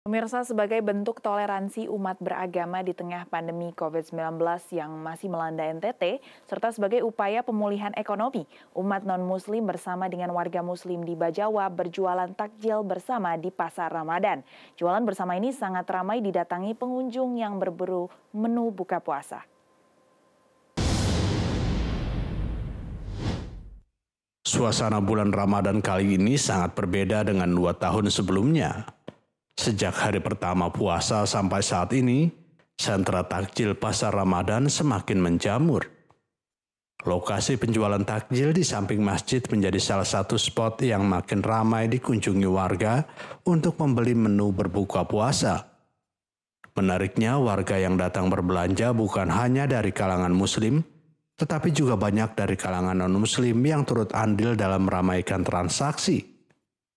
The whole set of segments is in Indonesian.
Pemirsa, sebagai bentuk toleransi umat beragama di tengah pandemi COVID-19 yang masih melanda NTT, serta sebagai upaya pemulihan ekonomi, umat non-muslim bersama dengan warga muslim di Bajawa berjualan takjil bersama di Pasar Ramadan. Jualan bersama ini sangat ramai didatangi pengunjung yang berburu menu buka puasa. Suasana bulan Ramadan kali ini sangat berbeda dengan dua tahun sebelumnya. Sejak hari pertama puasa sampai saat ini, sentra takjil pasar Ramadan semakin menjamur. Lokasi penjualan takjil di samping masjid menjadi salah satu spot yang makin ramai dikunjungi warga untuk membeli menu berbuka puasa. Menariknya, warga yang datang berbelanja bukan hanya dari kalangan Muslim, tetapi juga banyak dari kalangan non-Muslim yang turut andil dalam meramaikan transaksi.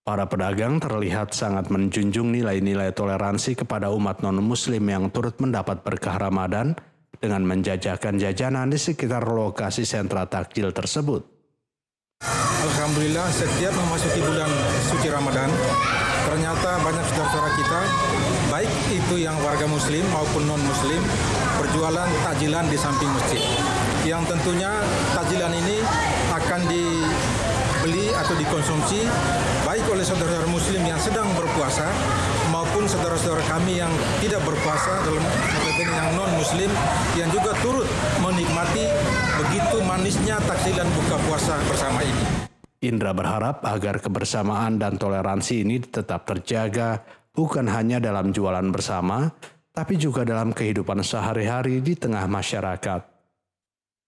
Para pedagang terlihat sangat menjunjung nilai-nilai toleransi kepada umat non-muslim yang turut mendapat berkah Ramadan dengan menjajakan jajanan di sekitar lokasi sentra takjil tersebut. Alhamdulillah setiap memasuki bulan suci Ramadan, ternyata banyak saudara-saudara kita, baik itu yang warga muslim maupun non-muslim, berjualan takjilan di samping masjid. Yang tentunya takjilan ini akan di atau dikonsumsi baik oleh saudara-saudara muslim yang sedang berpuasa maupun saudara-saudara kami yang tidak berpuasa dalam yang non muslim yang juga turut menikmati begitu manisnya takjilan buka puasa bersama ini. Indra berharap agar kebersamaan dan toleransi ini tetap terjaga bukan hanya dalam jualan bersama tapi juga dalam kehidupan sehari-hari di tengah masyarakat.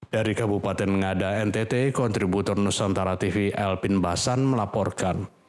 Dari Kabupaten Ngada, NTT, kontributor Nusantara TV Elpin Basan melaporkan.